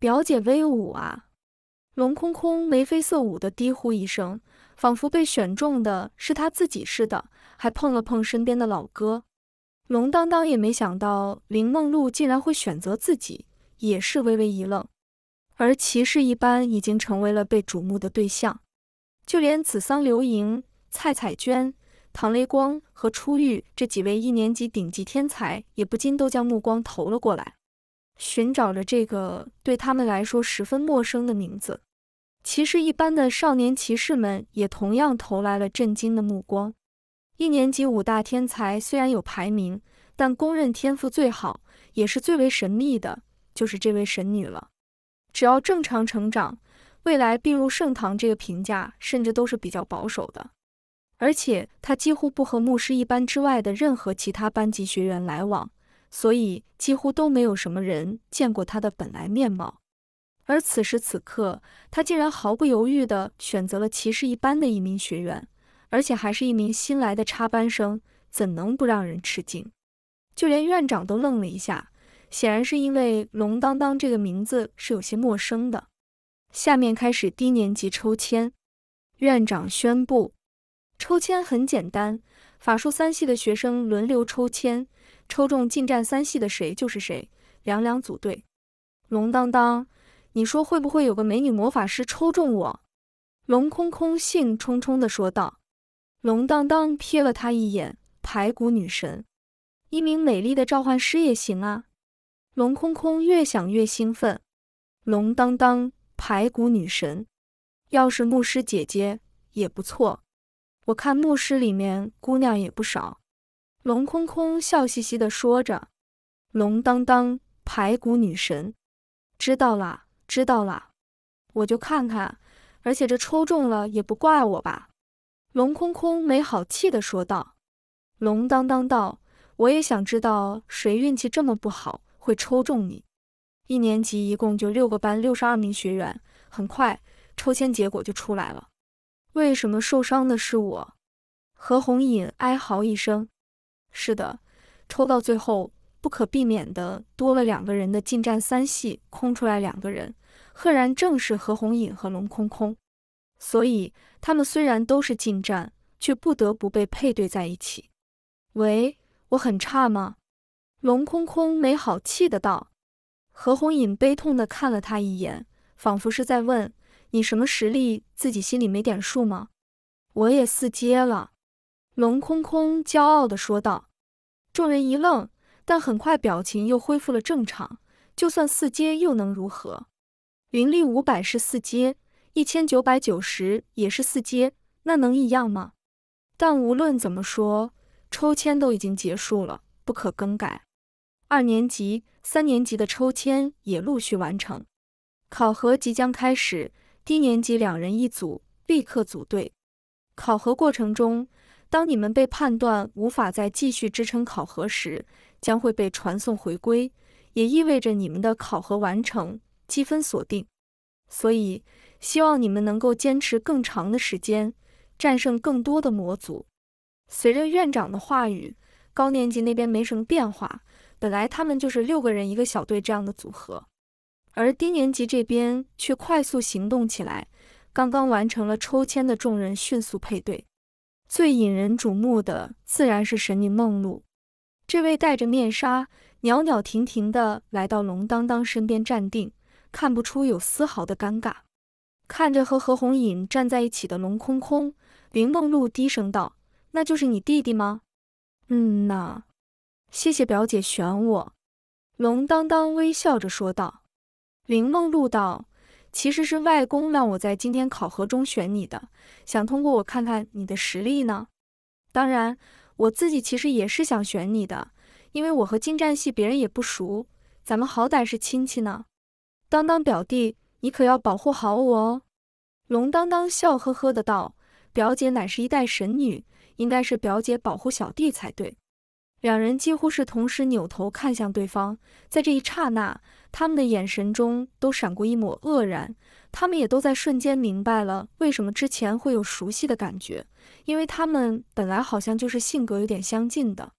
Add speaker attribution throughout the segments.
Speaker 1: 表姐威武啊！龙空空眉飞色舞的低呼一声，仿佛被选中的是他自己似的，还碰了碰身边的老哥龙当当。也没想到林梦露竟然会选择自己，也是微微一愣。而骑士一般已经成为了被瞩目的对象，就连子桑、刘莹、蔡彩娟、唐雷光和初玉这几位一年级顶级天才，也不禁都将目光投了过来。寻找着这个对他们来说十分陌生的名字。骑士一般的少年骑士们也同样投来了震惊的目光。一年级五大天才虽然有排名，但公认天赋最好，也是最为神秘的，就是这位神女了。只要正常成长，未来并入盛唐。这个评价甚至都是比较保守的。而且她几乎不和牧师一班之外的任何其他班级学员来往。所以几乎都没有什么人见过他的本来面貌，而此时此刻，他竟然毫不犹豫地选择了骑士一班的一名学员，而且还是一名新来的插班生，怎能不让人吃惊？就连院长都愣了一下，显然是因为“龙当当”这个名字是有些陌生的。下面开始低年级抽签，院长宣布。抽签很简单，法术三系的学生轮流抽签，抽中近战三系的谁就是谁，两两组队。龙当当，你说会不会有个美女魔法师抽中我？龙空空兴冲冲的说道。龙当当瞥了他一眼，排骨女神，一名美丽的召唤师也行啊。龙空空越想越兴奋，龙当当，排骨女神，要是牧师姐姐也不错。我看牧师里面姑娘也不少，龙空空笑嘻嘻的说着。龙当当排骨女神，知道啦，知道啦，我就看看，而且这抽中了也不怪我吧？龙空空没好气的说道。龙当当道，我也想知道谁运气这么不好会抽中你。一年级一共就六个班，六十二名学员，很快抽签结果就出来了。为什么受伤的是我？何红隐哀嚎一声。是的，抽到最后不可避免的多了两个人的近战三系，空出来两个人，赫然正是何红隐和龙空空。所以他们虽然都是近战，却不得不被配对在一起。喂，我很差吗？龙空空没好气的道。何红隐悲痛的看了他一眼，仿佛是在问。你什么实力？自己心里没点数吗？我也四阶了。”龙空空骄傲地说道。众人一愣，但很快表情又恢复了正常。就算四阶又能如何？灵力五百是四阶，一千九百九十也是四阶，那能一样吗？但无论怎么说，抽签都已经结束了，不可更改。二年级、三年级的抽签也陆续完成，考核即将开始。低年级两人一组，立刻组队。考核过程中，当你们被判断无法再继续支撑考核时，将会被传送回归，也意味着你们的考核完成，积分锁定。所以，希望你们能够坚持更长的时间，战胜更多的魔族。随着院长的话语，高年级那边没什么变化，本来他们就是六个人一个小队这样的组合。而低年级这边却快速行动起来，刚刚完成了抽签的众人迅速配对。最引人瞩目的自然是神女梦露，这位戴着面纱，袅袅婷婷的来到龙当当身边站定，看不出有丝毫的尴尬。看着和何红隐站在一起的龙空空，林梦露低声道：“那就是你弟弟吗？”“嗯呐，谢谢表姐选我。”龙当当微笑着说道。林梦露道：“其实是外公让我在今天考核中选你的，想通过我看看你的实力呢。当然，我自己其实也是想选你的，因为我和金战系别人也不熟，咱们好歹是亲戚呢。当当表弟，你可要保护好我哦。”龙当当笑呵呵的道：“表姐乃是一代神女，应该是表姐保护小弟才对。”两人几乎是同时扭头看向对方，在这一刹那，他们的眼神中都闪过一抹愕然。他们也都在瞬间明白了为什么之前会有熟悉的感觉，因为他们本来好像就是性格有点相近的。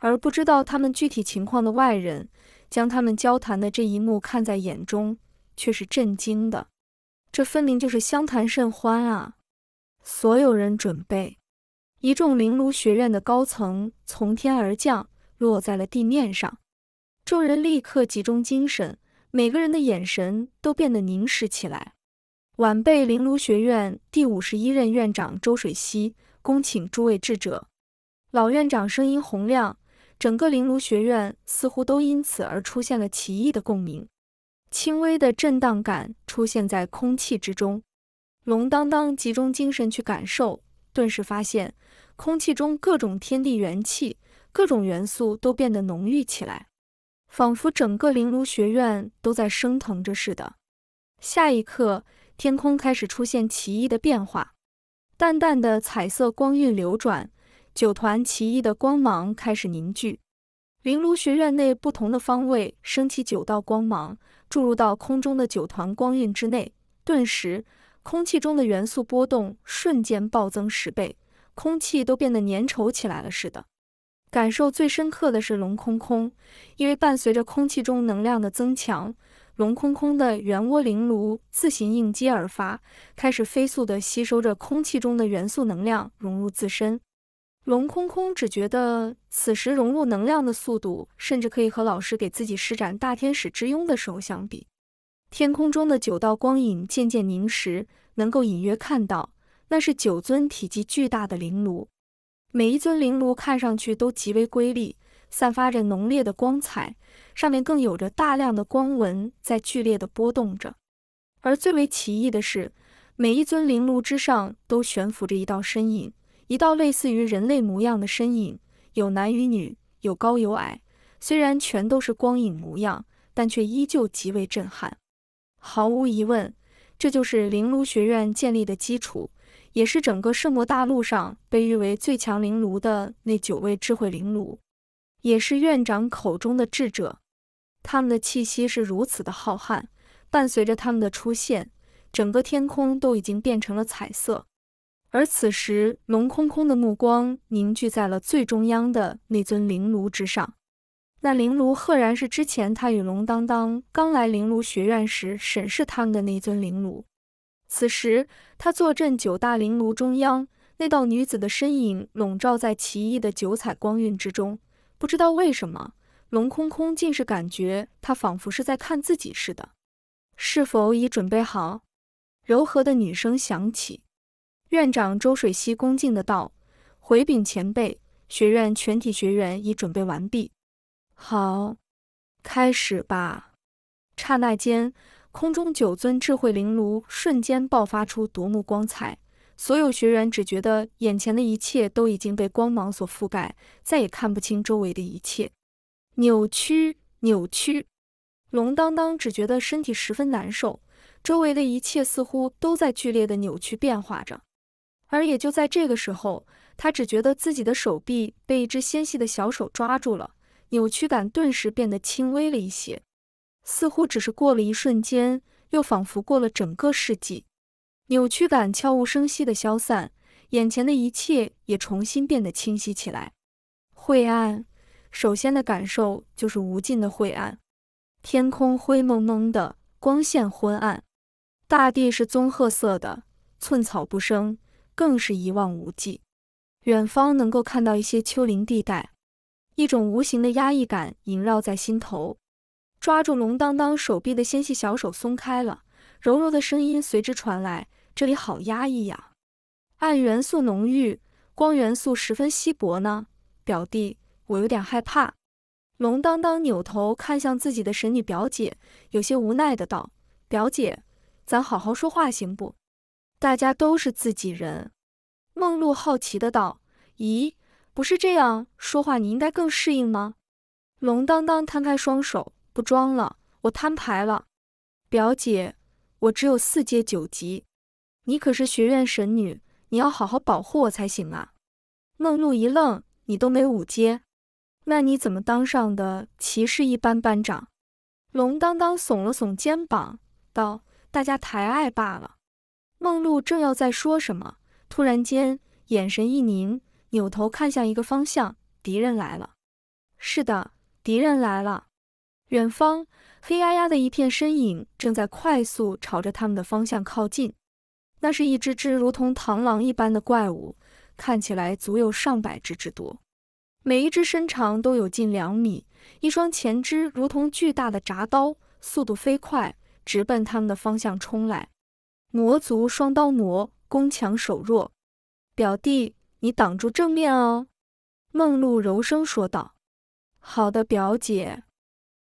Speaker 1: 而不知道他们具体情况的外人，将他们交谈的这一幕看在眼中，却是震惊的。这分明就是相谈甚欢啊！所有人准备。一众灵炉学院的高层从天而降，落在了地面上。众人立刻集中精神，每个人的眼神都变得凝实起来。晚辈灵炉学院第五十一任院长周水熙恭请诸位智者。老院长声音洪亮，整个灵炉学院似乎都因此而出现了奇异的共鸣，轻微的震荡感出现在空气之中。龙当当集中精神去感受，顿时发现。空气中各种天地元气、各种元素都变得浓郁起来，仿佛整个灵炉学院都在升腾着似的。下一刻，天空开始出现奇异的变化，淡淡的彩色光晕流转，九团奇异的光芒开始凝聚。灵炉学院内不同的方位升起九道光芒，注入到空中的九团光晕之内，顿时，空气中的元素波动瞬间暴增十倍。空气都变得粘稠起来了似的。感受最深刻的是龙空空，因为伴随着空气中能量的增强，龙空空的圆涡灵炉自行应接而发，开始飞速的吸收着空气中的元素能量融入自身。龙空空只觉得此时融入能量的速度，甚至可以和老师给自己施展大天使之拥的时候相比。天空中的九道光影渐渐凝实，能够隐约看到。那是九尊体积巨大的灵炉，每一尊灵炉看上去都极为瑰丽，散发着浓烈的光彩，上面更有着大量的光纹在剧烈的波动着。而最为奇异的是，每一尊灵炉之上都悬浮着一道身影，一道类似于人类模样的身影，有男与女，有高有矮，虽然全都是光影模样，但却依旧极为震撼。毫无疑问，这就是灵炉学院建立的基础。也是整个圣魔大陆上被誉为最强灵炉的那九位智慧灵炉，也是院长口中的智者。他们的气息是如此的浩瀚，伴随着他们的出现，整个天空都已经变成了彩色。而此时，龙空空的目光凝聚在了最中央的那尊灵炉之上。那灵炉赫然是之前他与龙当当刚来灵炉学院时审视他们的那尊灵炉。此时，他坐镇九大灵炉中央，那道女子的身影笼罩在奇异的九彩光晕之中。不知道为什么，龙空空竟是感觉她仿佛是在看自己似的。是否已准备好？柔和的女声响起。院长周水溪恭敬的道：“回禀前辈，学院全体学员已准备完毕。”好，开始吧。刹那间。空中九尊智慧灵炉瞬间爆发出夺目光彩，所有学员只觉得眼前的一切都已经被光芒所覆盖，再也看不清周围的一切。扭曲，扭曲！龙当当只觉得身体十分难受，周围的一切似乎都在剧烈的扭曲变化着。而也就在这个时候，他只觉得自己的手臂被一只纤细的小手抓住了，扭曲感顿时变得轻微了一些。似乎只是过了一瞬间，又仿佛过了整个世纪。扭曲感悄无声息地消散，眼前的一切也重新变得清晰起来。晦暗，首先的感受就是无尽的晦暗。天空灰蒙蒙的，光线昏暗。大地是棕褐色的，寸草不生，更是一望无际。远方能够看到一些丘陵地带。一种无形的压抑感萦绕在心头。抓住龙当当手臂的纤细小手松开了，柔柔的声音随之传来：“这里好压抑呀，暗元素浓郁，光元素十分稀薄呢。”表弟，我有点害怕。龙当当扭头看向自己的神女表姐，有些无奈的道：“表姐，咱好好说话行不？大家都是自己人。”梦露好奇的道：“咦，不是这样说话你应该更适应吗？”龙当当摊开双手。不装了，我摊牌了，表姐，我只有四阶九级，你可是学院神女，你要好好保护我才行啊！梦露一愣，你都没五阶，那你怎么当上的骑士一班班长？龙当当耸了耸肩膀道：“大家抬爱罢了。”梦露正要再说什么，突然间眼神一凝，扭头看向一个方向，敌人来了！是的，敌人来了！远方黑压压的一片身影正在快速朝着他们的方向靠近，那是一只只如同螳螂一般的怪物，看起来足有上百只之多，每一只身长都有近两米，一双前肢如同巨大的铡刀，速度飞快，直奔他们的方向冲来。魔族双刀魔攻强守弱，表弟你挡住正面哦。”梦露柔声说道。“好的，表姐。”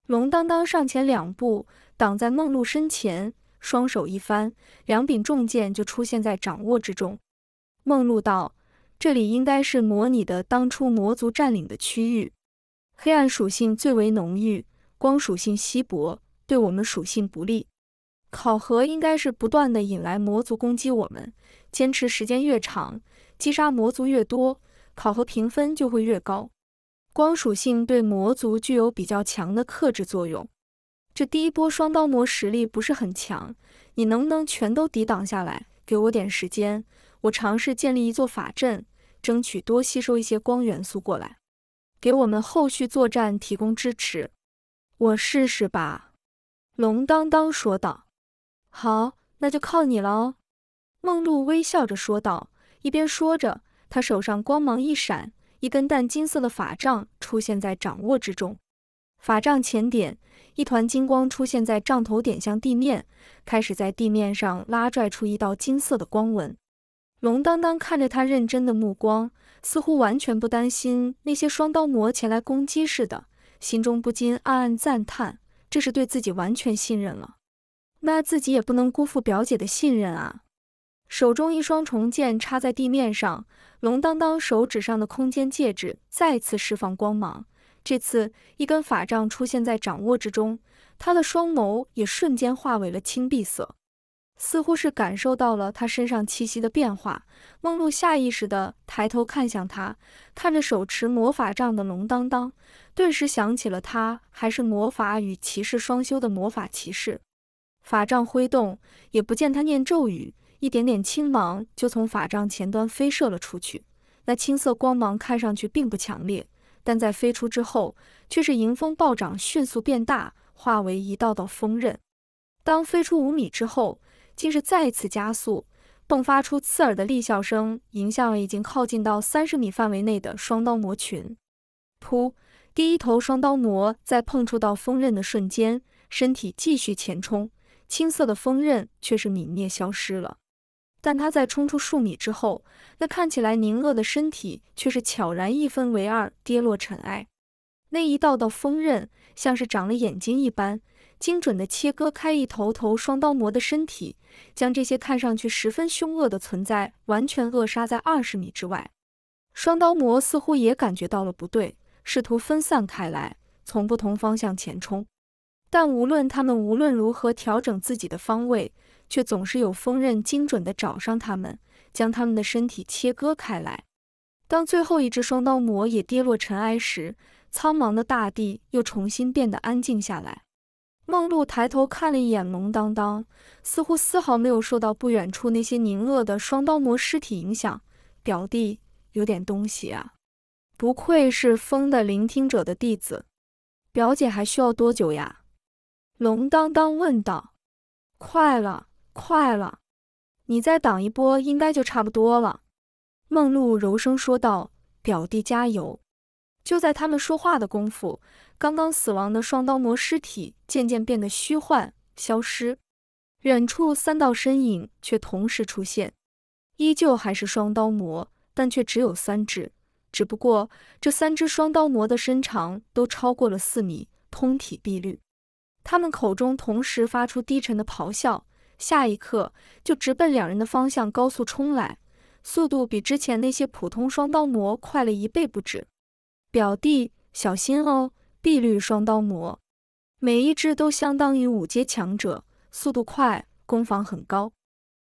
Speaker 1: 龙当当上前两步，挡在梦露身前，双手一翻，两柄重剑就出现在掌握之中。梦露道：“这里应该是模拟的当初魔族占领的区域，黑暗属性最为浓郁，光属性稀薄，对我们属性不利。考核应该是不断的引来魔族攻击我们，坚持时间越长，击杀魔族越多，考核评分就会越高。”光属性对魔族具有比较强的克制作用，这第一波双刀魔实力不是很强，你能不能全都抵挡下来？给我点时间，我尝试建立一座法阵，争取多吸收一些光元素过来，给我们后续作战提供支持。我试试吧。”龙当当说道。“好，那就靠你了。”哦，梦露微笑着说道，一边说着，她手上光芒一闪。一根淡金色的法杖出现在掌握之中，法杖前点，一团金光出现在杖头，点向地面，开始在地面上拉拽出一道金色的光纹。龙当当看着他认真的目光，似乎完全不担心那些双刀魔前来攻击似的，心中不禁暗暗赞叹：这是对自己完全信任了，那自己也不能辜负表姐的信任啊。手中一双重剑插在地面上，龙当当手指上的空间戒指再次释放光芒，这次一根法杖出现在掌握之中，他的双眸也瞬间化为了青碧色，似乎是感受到了他身上气息的变化。梦露下意识地抬头看向他，看着手持魔法杖的龙当当，顿时想起了他还是魔法与骑士双修的魔法骑士，法杖挥动也不见他念咒语。一点点青芒就从法杖前端飞射了出去，那青色光芒看上去并不强烈，但在飞出之后却是迎风暴涨，迅速变大，化为一道道风刃。当飞出五米之后，竟是再次加速，迸发出刺耳的厉啸声，迎向了已经靠近到三十米范围内的双刀魔群。噗！第一头双刀魔在碰触到风刃的瞬间，身体继续前冲，青色的风刃却是泯灭消失了。但他在冲出数米之后，那看起来凝恶的身体却是悄然一分为二，跌落尘埃。那一道道锋刃像是长了眼睛一般，精准地切割开一头头双刀魔的身体，将这些看上去十分凶恶的存在完全扼杀在二十米之外。双刀魔似乎也感觉到了不对，试图分散开来，从不同方向前冲。但无论他们无论如何调整自己的方位。却总是有锋刃精准地找上他们，将他们的身体切割开来。当最后一只双刀魔也跌落尘埃时，苍茫的大地又重新变得安静下来。梦露抬头看了一眼龙当当，似乎丝毫没有受到不远处那些宁恶的双刀魔尸体影响。表弟有点东西啊，不愧是风的聆听者的弟子。表姐还需要多久呀？龙当当问道。快了。快了，你再挡一波，应该就差不多了。”梦露柔声说道，“表弟加油！”就在他们说话的功夫，刚刚死亡的双刀魔尸体渐渐变得虚幻，消失。远处三道身影却同时出现，依旧还是双刀魔，但却只有三只。只不过这三只双刀魔的身长都超过了四米，通体碧绿。他们口中同时发出低沉的咆哮。下一刻就直奔两人的方向高速冲来，速度比之前那些普通双刀魔快了一倍不止。表弟，小心哦！碧绿双刀魔，每一只都相当于五阶强者，速度快，攻防很高。